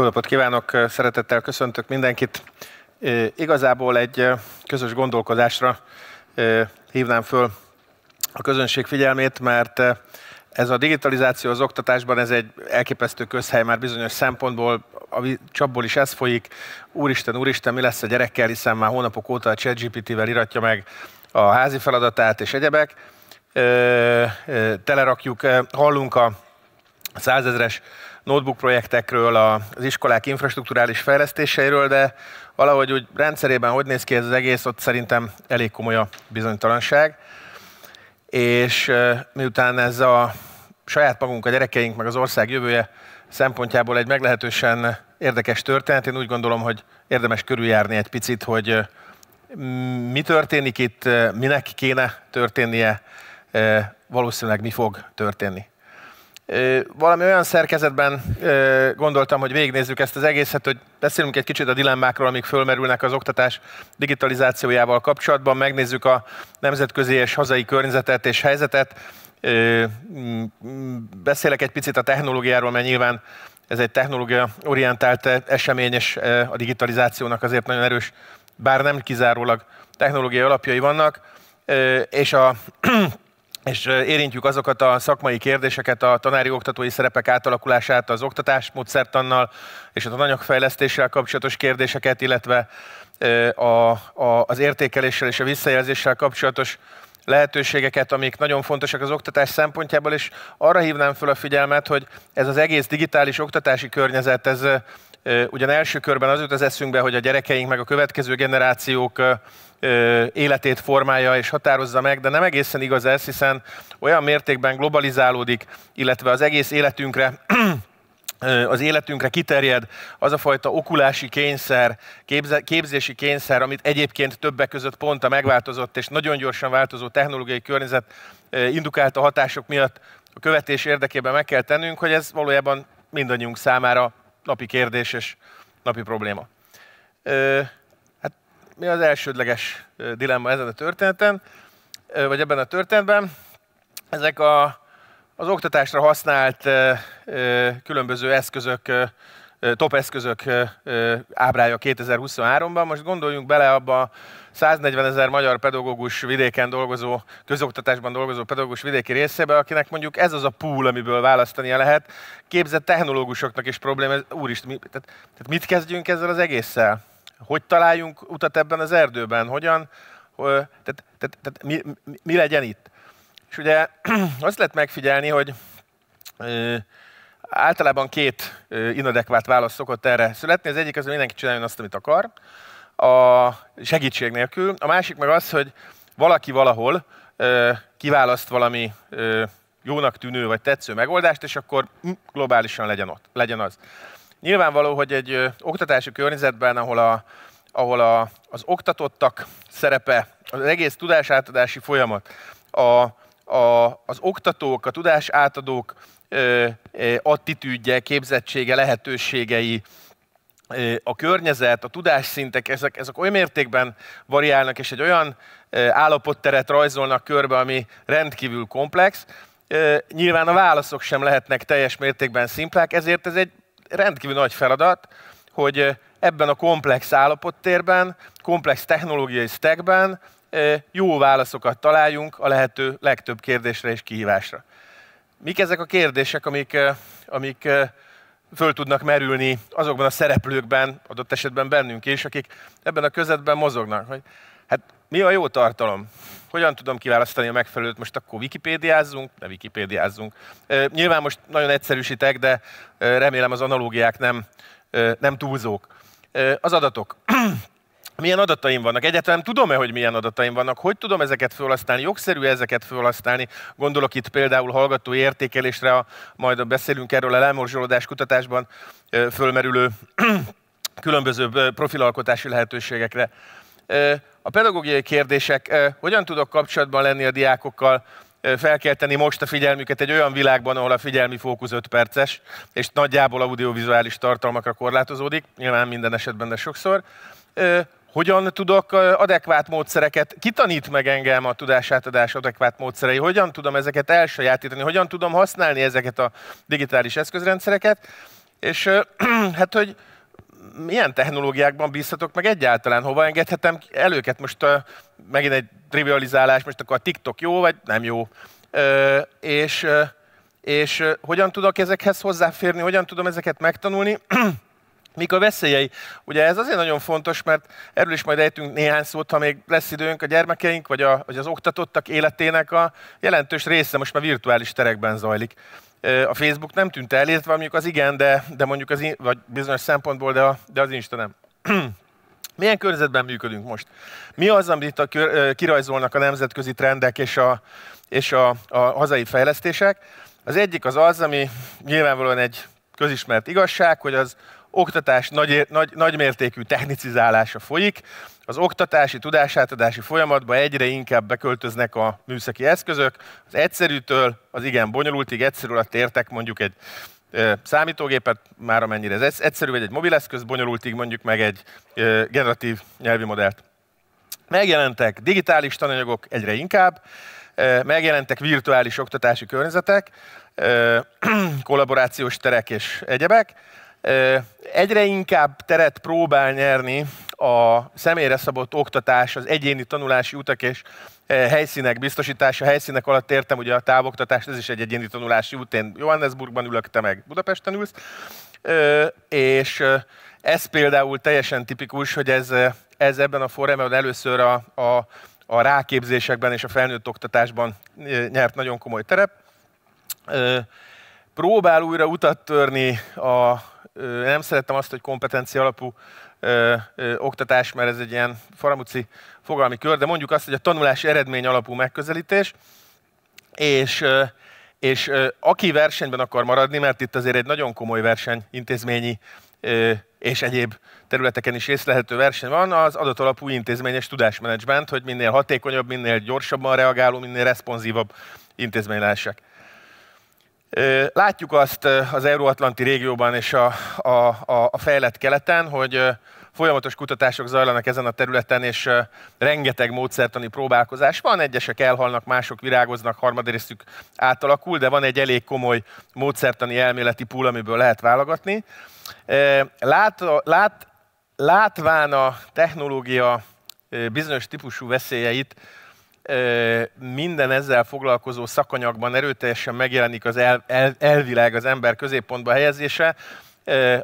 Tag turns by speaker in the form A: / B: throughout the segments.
A: Jó napot kívánok, szeretettel köszöntök mindenkit. Igazából egy közös gondolkodásra hívnám föl a közönség figyelmét, mert ez a digitalizáció az oktatásban, ez egy elképesztő közhely már bizonyos szempontból, a csapból is ez folyik. Úristen, úristen, mi lesz a gyerekkel, hiszen már hónapok óta a ChatGPT-vel iratja meg a házi feladatát és egyebek. Telerakjuk, hallunk a százezres notebook projektekről, az iskolák infrastruktúrális fejlesztéseiről, de valahogy úgy rendszerében hogy néz ki ez az egész, ott szerintem elég komoly a bizonytalanság. És miután ez a saját magunk, a gyerekeink, meg az ország jövője szempontjából egy meglehetősen érdekes történet, én úgy gondolom, hogy érdemes körüljárni egy picit, hogy mi történik itt, minek kéne történnie, valószínűleg mi fog történni. Valami olyan szerkezetben gondoltam, hogy végignézzük ezt az egészet, hogy beszélünk egy kicsit a dilemmákról, amik fölmerülnek az oktatás digitalizációjával kapcsolatban, megnézzük a nemzetközi és hazai környezetet és helyzetet, mm, Beszélek egy picit a technológiáról, mert nyilván ez egy technológia-orientált esemény, és a digitalizációnak azért nagyon erős, bár nem kizárólag technológiai alapjai vannak, és a és érintjük azokat a szakmai kérdéseket, a tanári-oktatói szerepek átalakulását, az oktatásmódszertannal és a tananyagfejlesztéssel kapcsolatos kérdéseket, illetve a, a, az értékeléssel és a visszajelzéssel kapcsolatos lehetőségeket, amik nagyon fontosak az oktatás szempontjából, és arra hívnám fel a figyelmet, hogy ez az egész digitális oktatási környezet, ez ugyan első körben az jut az eszünkbe, hogy a gyerekeink meg a következő generációk életét formálja és határozza meg, de nem egészen igaz ez, hiszen olyan mértékben globalizálódik, illetve az egész életünkre az életünkre kiterjed az a fajta okulási kényszer, képzési kényszer, amit egyébként többek között pont a megváltozott és nagyon gyorsan változó technológiai környezet indukálta hatások miatt a követés érdekében meg kell tennünk, hogy ez valójában mindannyiunk számára napi kérdés és napi probléma. Hát mi az elsődleges dilemma ezen a történeten, vagy ebben a történetben? Ezek a, az oktatásra használt különböző eszközök, top eszközök ábrája 2023-ban. Most gondoljunk bele abba 140 ezer magyar pedagógus vidéken dolgozó, közoktatásban dolgozó pedagógus vidéki részébe, akinek mondjuk ez az a pool, amiből választania lehet. Képzett technológusoknak is probléma, ez, úristen, mi, tehát, tehát mit kezdjünk ezzel az egésszel? Hogy találjunk utat ebben az erdőben? Hogyan? Tehát, tehát, tehát mi, mi, mi legyen itt? És ugye azt lehet megfigyelni, hogy ö, általában két ö, inadekvát válasz szokott erre születni. Az egyik az, hogy mindenki csináljon azt, amit akar a segítség nélkül. A másik meg az, hogy valaki valahol ö, kiválaszt valami ö, jónak tűnő vagy tetsző megoldást, és akkor hm, globálisan legyen, ott, legyen az. Nyilvánvaló, hogy egy ö, oktatási környezetben, ahol, a, ahol a, az oktatottak szerepe, az egész tudásátadási folyamat, a, a, az oktatók, a tudásátadók ö, ö, attitűdje, képzettsége, lehetőségei, a környezet, a tudásszintek, ezek, ezek olyan mértékben variálnak, és egy olyan állapotteret rajzolnak körbe, ami rendkívül komplex. Nyilván a válaszok sem lehetnek teljes mértékben szimplák, ezért ez egy rendkívül nagy feladat, hogy ebben a komplex állapottérben, komplex technológiai stackben jó válaszokat találjunk a lehető legtöbb kérdésre és kihívásra. Mik ezek a kérdések, amik, amik föl tudnak merülni azokban a szereplőkben, adott esetben bennünk is, akik ebben a közetben mozognak. Hogy, hát mi a jó tartalom? Hogyan tudom kiválasztani a megfelelőt? Most akkor Wikipédiázzunk? Ne Wikipédiázzunk. Nyilván most nagyon egyszerűsítek, de remélem az analógiák nem, nem túlzók. Az adatok milyen adataim vannak. Egyáltalán tudom-e, hogy milyen adataim vannak? Hogy tudom ezeket felhasználni? Jogszerű ezeket felhasználni? Gondolok itt például hallgatói értékelésre, a, majd beszélünk erről a elmorzsolódás kutatásban fölmerülő különböző profilalkotási lehetőségekre. A pedagógiai kérdések, hogyan tudok kapcsolatban lenni a diákokkal, felkelteni most a figyelmüket egy olyan világban, ahol a figyelmi fókusz 5 perces, és nagyjából audiovizuális tartalmakra korlátozódik, nyilván minden esetben, de sokszor hogyan tudok adekvát módszereket, kitanít meg engem a tudásátadás adekvát módszerei, hogyan tudom ezeket elsajátítani, hogyan tudom használni ezeket a digitális eszközrendszereket, és hát, hogy milyen technológiákban bízhatok meg egyáltalán, hova engedhetem előket Most megint egy trivializálás, most akkor a TikTok jó, vagy nem jó? és, és hogyan tudok ezekhez hozzáférni, hogyan tudom ezeket megtanulni? Mik a veszélyei? Ugye ez azért nagyon fontos, mert erről is majd ejtünk néhány szót, ha még lesz időnk a gyermekeink, vagy, a, vagy az oktatottak életének a jelentős része most már virtuális terekben zajlik. A Facebook nem tűnt el, illetve mondjuk az igen, de, de mondjuk az, vagy bizonyos szempontból, de, a, de az Insta nem. Milyen környezetben működünk most? Mi az, amit a kör, kirajzolnak a nemzetközi trendek és a, és a, a hazai fejlesztések? Az egyik az az, ami nyilvánvalóan egy közismert igazság, hogy az oktatás nagy, nagy, mértékű technicizálása folyik, az oktatási, tudásátadási folyamatba egyre inkább beköltöznek a műszaki eszközök, az egyszerűtől az igen bonyolultig, egyszerű alatt értek mondjuk egy számítógépet, már amennyire ez egyszerű, vagy egy mobileszköz, bonyolultig mondjuk meg egy generatív nyelvi modellt. Megjelentek digitális tananyagok egyre inkább, megjelentek virtuális oktatási környezetek, kollaborációs terek és egyebek. Egyre inkább teret próbál nyerni a személyre szabott oktatás, az egyéni tanulási utak és helyszínek biztosítása. Helyszínek alatt értem ugye a távoktatást, ez is egy egyéni tanulási út. Én Johannesburgban ülök, te meg Budapesten ülsz. És ez például teljesen tipikus, hogy ez, ez ebben a forrában először a, a, a ráképzésekben és a felnőtt oktatásban nyert nagyon komoly terep Próbál újra utat törni a nem szerettem azt, hogy kompetencia alapú ö, ö, oktatás, mert ez egy ilyen faramuci fogalmi kör, de mondjuk azt, hogy a tanulás eredmény alapú megközelítés, és, ö, és ö, aki versenyben akar maradni, mert itt azért egy nagyon komoly verseny intézményi ö, és egyéb területeken is észlehető verseny van, az alapú intézményes tudásmenedzsment, hogy minél hatékonyabb, minél gyorsabban reagáló, minél responsívabb intézmény lehessek. Látjuk azt az euróatlanti régióban és a, a, a fejlett keleten, hogy folyamatos kutatások zajlanak ezen a területen, és rengeteg módszertani próbálkozás van. Egyesek elhalnak, mások virágoznak, harmadrészük átalakul, de van egy elég komoly módszertani elméleti pool, amiből lehet válogatni. Lát, lát, látván a technológia bizonyos típusú veszélyeit, minden ezzel foglalkozó szakanyagban erőteljesen megjelenik az el, el, elvilág az ember középpontba helyezése,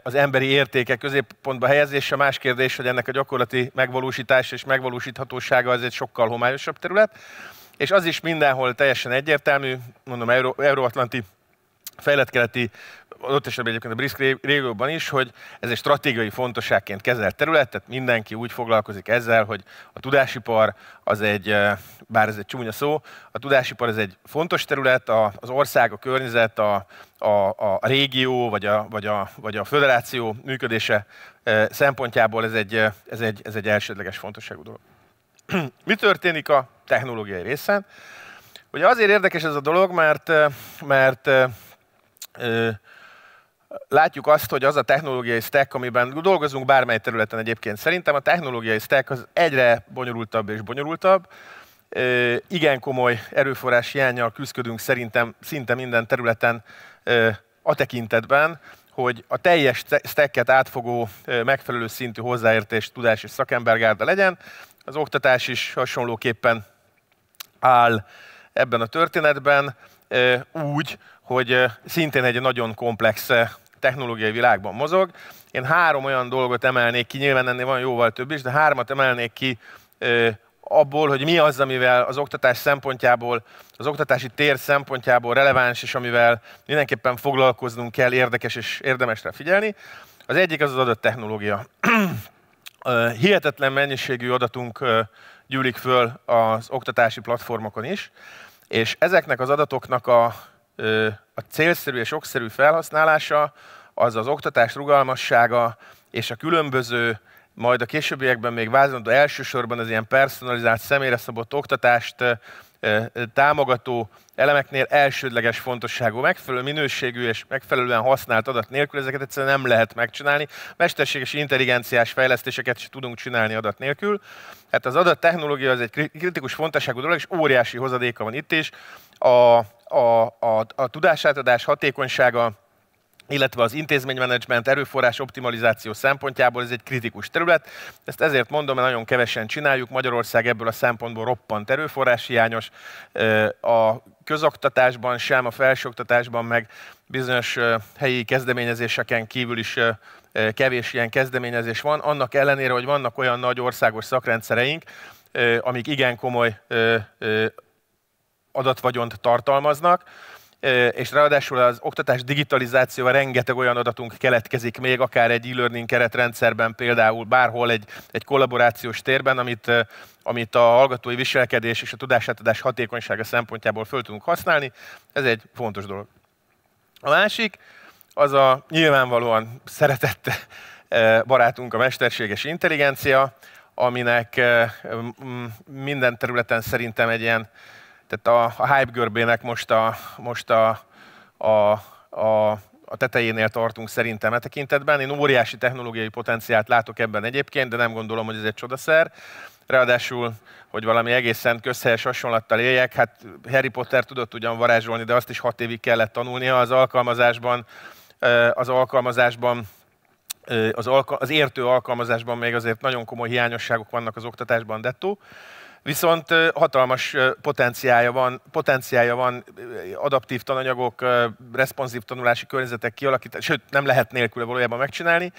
A: az emberi értékek középpontba helyezése. Más kérdés, hogy ennek a gyakorlati megvalósítása és megvalósíthatósága az egy sokkal homályosabb terület. És az is mindenhol teljesen egyértelmű, mondom, euró, euróatlanti fejlett-keleti ott esetben egyébként a Brisk régióban is, hogy ez egy stratégiai fontosságként kezelt terület, tehát mindenki úgy foglalkozik ezzel, hogy a tudásipar az egy, bár ez egy csúnya szó, a tudásipar az egy fontos terület, az ország, a környezet, a, a, a régió vagy a, vagy, a, vagy a föderáció működése szempontjából ez egy, ez egy, ez egy elsődleges fontosságú dolog. Mi történik a technológiai részen? Ugye azért érdekes ez a dolog, mert, mert ö, látjuk azt, hogy az a technológiai stack, amiben dolgozunk bármely területen egyébként, szerintem a technológiai stack az egyre bonyolultabb és bonyolultabb. igen komoly erőforrás hiányjal küzdködünk szerintem szinte minden területen a tekintetben, hogy a teljes stacket átfogó megfelelő szintű hozzáértés, tudás és szakembergárda legyen. Az oktatás is hasonlóképpen áll ebben a történetben úgy, hogy szintén egy nagyon komplex technológiai világban mozog. Én három olyan dolgot emelnék ki, nyilván ennél van jóval több is, de hármat emelnék ki abból, hogy mi az, amivel az oktatás szempontjából, az oktatási tér szempontjából releváns, és amivel mindenképpen foglalkoznunk kell, érdekes és érdemes figyelni. Az egyik az az adott technológia. Hihetetlen mennyiségű adatunk gyűlik föl az oktatási platformokon is, és ezeknek az adatoknak a a célszerű és okszerű felhasználása, az az oktatás rugalmassága és a különböző, majd a későbbiekben még de elsősorban az ilyen personalizált, személyre szabott oktatást támogató elemeknél elsődleges fontosságú, megfelelő minőségű és megfelelően használt adat nélkül ezeket egyszerűen nem lehet megcsinálni. Mesterséges intelligenciás fejlesztéseket sem tudunk csinálni adat nélkül. Hát az adat technológia az egy kritikus fontosságú dolog, és óriási hozadéka van itt is. A a, a, a tudásátadás hatékonysága, illetve az intézménymenedzsment erőforrás optimalizáció szempontjából ez egy kritikus terület. Ezt ezért mondom, mert nagyon kevesen csináljuk. Magyarország ebből a szempontból roppant erőforrás hiányos. A közoktatásban sem, a felsőoktatásban meg bizonyos helyi kezdeményezéseken kívül is kevés ilyen kezdeményezés van. Annak ellenére, hogy vannak olyan nagy országos szakrendszereink, amik igen komoly adatvagyont tartalmaznak, és ráadásul az oktatás digitalizációval rengeteg olyan adatunk keletkezik még, akár egy e-learning keretrendszerben például, bárhol egy, egy kollaborációs térben, amit, amit a hallgatói viselkedés és a tudásátadás hatékonysága szempontjából föl tudunk használni. Ez egy fontos dolog. A másik, az a nyilvánvalóan szeretett barátunk a mesterséges intelligencia, aminek minden területen szerintem egy ilyen tehát a, a hype görbének most a, most a, a, a a tetejénél tartunk szerintem e tekintetben. Én óriási technológiai potenciált látok ebben egyébként, de nem gondolom, hogy ez egy csodaszer. Ráadásul, hogy valami egészen közhelyes hasonlattal éljek, hát Harry Potter tudott ugyan varázsolni, de azt is hat évig kellett tanulnia az alkalmazásban, az alkalmazásban az, alka- az értő alkalmazásban még azért nagyon komoly hiányosságok vannak az oktatásban dettó. Viszont hatalmas potenciálja van, potenciálja van adaptív tananyagok, responszív tanulási környezetek kialakítása, sőt nem lehet nélküle valójában megcsinálni,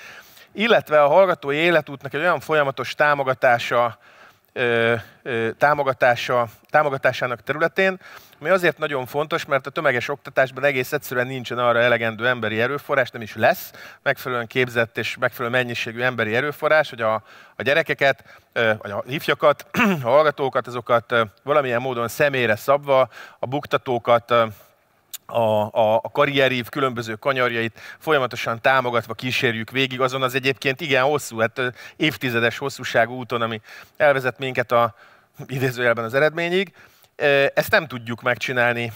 A: illetve a hallgatói életútnak egy olyan folyamatos támogatása, támogatása, támogatásának területén, ami azért nagyon fontos, mert a tömeges oktatásban egész egyszerűen nincsen arra elegendő emberi erőforrás, nem is lesz megfelelően képzett és megfelelő mennyiségű emberi erőforrás, hogy a, a gyerekeket, vagy a ifjakat, a hallgatókat, azokat valamilyen módon személyre szabva, a buktatókat a, a, a karrierív különböző kanyarjait folyamatosan támogatva kísérjük végig azon az egyébként igen hosszú, hát évtizedes hosszúságú úton, ami elvezet minket a idézőjelben az eredményig. Ezt nem tudjuk megcsinálni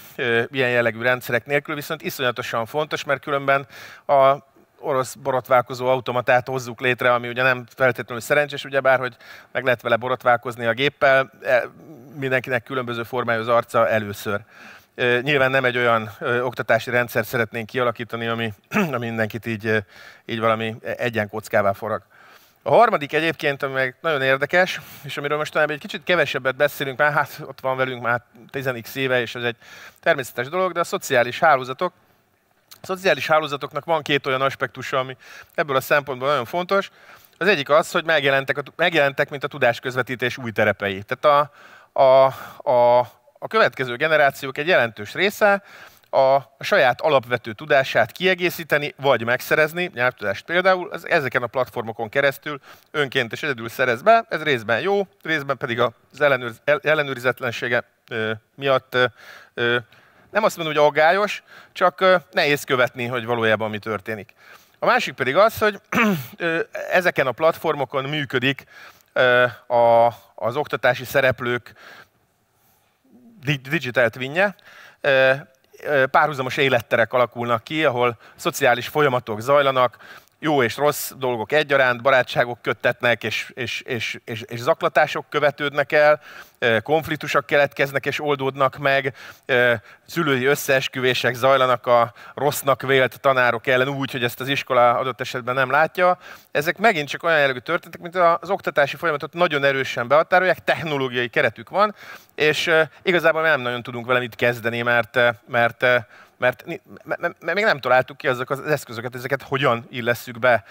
A: ilyen jellegű rendszerek nélkül, viszont iszonyatosan fontos, mert különben a orosz borotválkozó automatát hozzuk létre, ami ugye nem feltétlenül szerencsés, ugyebár, hogy meg lehet vele borotválkozni a géppel, e, mindenkinek különböző formájú az arca először. Nyilván nem egy olyan oktatási rendszert szeretnénk kialakítani, ami, ami mindenkit így, így valami egyen kockává forog. A harmadik egyébként, ami meg nagyon érdekes, és amiről mostanában egy kicsit kevesebbet beszélünk, már hát ott van velünk már 10x éve, és ez egy természetes dolog, de a szociális hálózatok. A szociális hálózatoknak van két olyan aspektusa, ami ebből a szempontból nagyon fontos. Az egyik az, hogy megjelentek, megjelentek mint a tudásközvetítés új terepei. Tehát a, a, a a következő generációk egy jelentős része a saját alapvető tudását kiegészíteni, vagy megszerezni, nyelvtudást például, az ezeken a platformokon keresztül önként és egyedül szerez be, ez részben jó, részben pedig az ellenőriz, ellenőrizetlensége ö, miatt ö, nem azt mondom, hogy aggályos, csak ö, nehéz követni, hogy valójában mi történik. A másik pedig az, hogy ö, ezeken a platformokon működik ö, a, az oktatási szereplők digitelt vinje, párhuzamos életterek alakulnak ki, ahol szociális folyamatok zajlanak, jó és rossz dolgok egyaránt, barátságok köttetnek, és, és, és, és, és zaklatások követődnek el, konfliktusok keletkeznek és oldódnak meg, szülői összeesküvések zajlanak a rossznak vélt tanárok ellen úgy, hogy ezt az iskola adott esetben nem látja. Ezek megint csak olyan jellegű történetek, mint az oktatási folyamatot nagyon erősen behatárolják, technológiai keretük van, és igazából nem nagyon tudunk vele mit kezdeni, mert, mert mert, még nem találtuk ki azok az eszközöket, ezeket hogyan illesszük be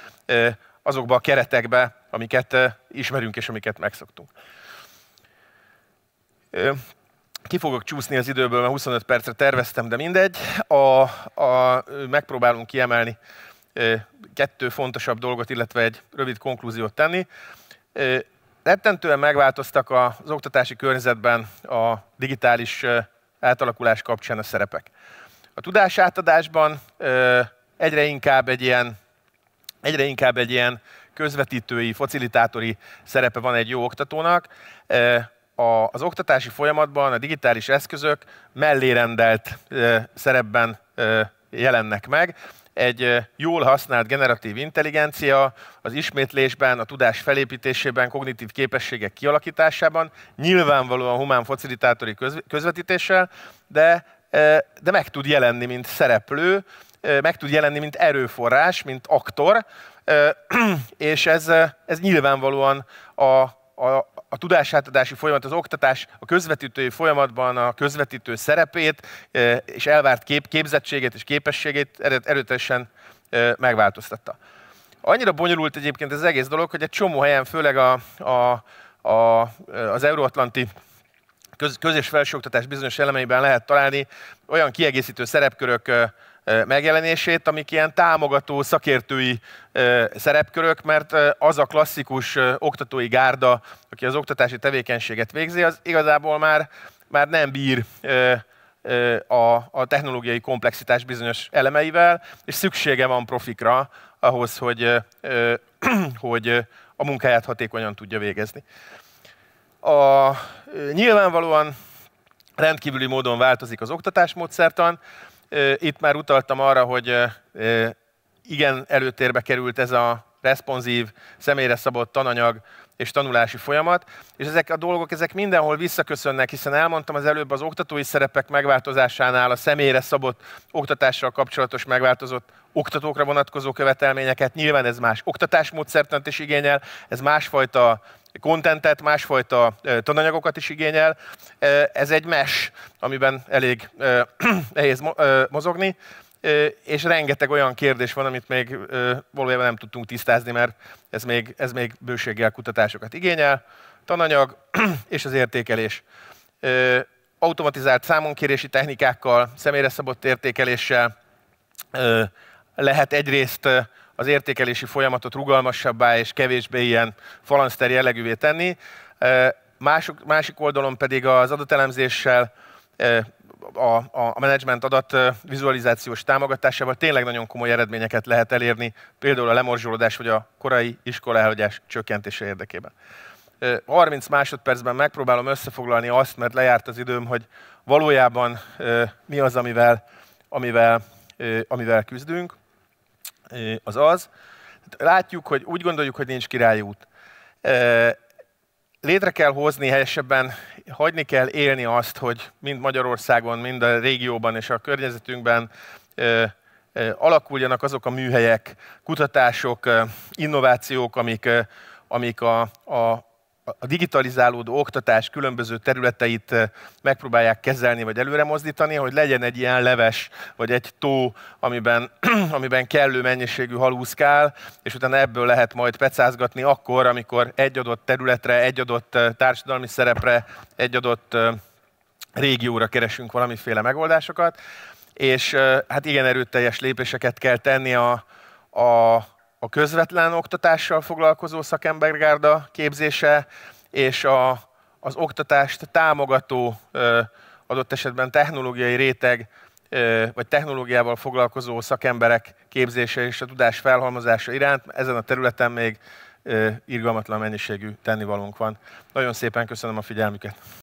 A: azokba a keretekbe, amiket ismerünk és amiket megszoktunk. Ki fogok csúszni az időből, mert 25 percre terveztem, de mindegy. A, a, megpróbálunk kiemelni kettő fontosabb dolgot, illetve egy rövid konklúziót tenni. Rettentően megváltoztak az oktatási környezetben a digitális átalakulás kapcsán a szerepek a tudásátadásban egyre inkább egy ilyen, egyre inkább egy ilyen közvetítői, facilitátori szerepe van egy jó oktatónak. Az oktatási folyamatban a digitális eszközök mellé rendelt szerepben jelennek meg. Egy jól használt generatív intelligencia az ismétlésben, a tudás felépítésében, kognitív képességek kialakításában, nyilvánvalóan humán facilitátori közvetítéssel, de de meg tud jelenni, mint szereplő, meg tud jelenni, mint erőforrás, mint aktor, és ez, ez nyilvánvalóan a, a, a tudásátadási folyamat, az oktatás, a közvetítői folyamatban a közvetítő szerepét és elvárt kép, képzettségét és képességét erőteljesen megváltoztatta. Annyira bonyolult egyébként ez az egész dolog, hogy egy csomó helyen, főleg a, a, a, az euróatlanti köz, köz- és felsőoktatás bizonyos elemeiben lehet találni olyan kiegészítő szerepkörök megjelenését, amik ilyen támogató szakértői szerepkörök, mert az a klasszikus oktatói gárda, aki az oktatási tevékenységet végzi, az igazából már, már nem bír a, a technológiai komplexitás bizonyos elemeivel, és szüksége van profikra ahhoz, hogy, hogy a munkáját hatékonyan tudja végezni a, nyilvánvalóan rendkívüli módon változik az oktatásmódszertan. Itt már utaltam arra, hogy igen, előtérbe került ez a responsív, személyre szabott tananyag és tanulási folyamat, és ezek a dolgok ezek mindenhol visszaköszönnek, hiszen elmondtam az előbb az oktatói szerepek megváltozásánál a személyre szabott oktatással kapcsolatos megváltozott oktatókra vonatkozó követelményeket, nyilván ez más oktatásmódszertant is igényel, ez másfajta kontentet, másfajta tananyagokat is igényel. Ez egy mes, amiben elég nehéz mozogni, és rengeteg olyan kérdés van, amit még valójában nem tudtunk tisztázni, mert ez még, ez még bőséggel kutatásokat igényel. Tananyag és az értékelés. Automatizált számonkérési technikákkal, személyre szabott értékeléssel lehet egyrészt az értékelési folyamatot rugalmasabbá és kevésbé ilyen falanszter jellegűvé tenni. Másik, másik oldalon pedig az adatelemzéssel a, a menedzsment adat vizualizációs támogatásával tényleg nagyon komoly eredményeket lehet elérni, például a lemorzsolódás vagy a korai iskolaelhagyás csökkentése érdekében. 30 másodpercben megpróbálom összefoglalni azt, mert lejárt az időm, hogy valójában mi az, amivel, amivel, amivel küzdünk az az, látjuk, hogy úgy gondoljuk, hogy nincs királyút. Létre kell hozni helyesebben, hagyni kell élni azt, hogy mind Magyarországon, mind a régióban és a környezetünkben alakuljanak azok a műhelyek, kutatások, innovációk, amik, amik a, a, a digitalizálódó oktatás különböző területeit eh, megpróbálják kezelni vagy előre mozdítani, hogy legyen egy ilyen leves vagy egy tó, amiben, amiben kellő mennyiségű halúszkál, és utána ebből lehet majd pecázgatni akkor, amikor egy adott területre, egy adott eh, társadalmi szerepre, egy adott eh, régióra keresünk valamiféle megoldásokat, és hát igen erőteljes lépéseket kell tenni a, a a közvetlen oktatással foglalkozó szakembergárda képzése és a, az oktatást támogató, adott esetben technológiai réteg, vagy technológiával foglalkozó szakemberek képzése és a tudás felhalmozása iránt. Ezen a területen még irgalmatlan mennyiségű tennivalónk van. Nagyon szépen köszönöm a figyelmüket!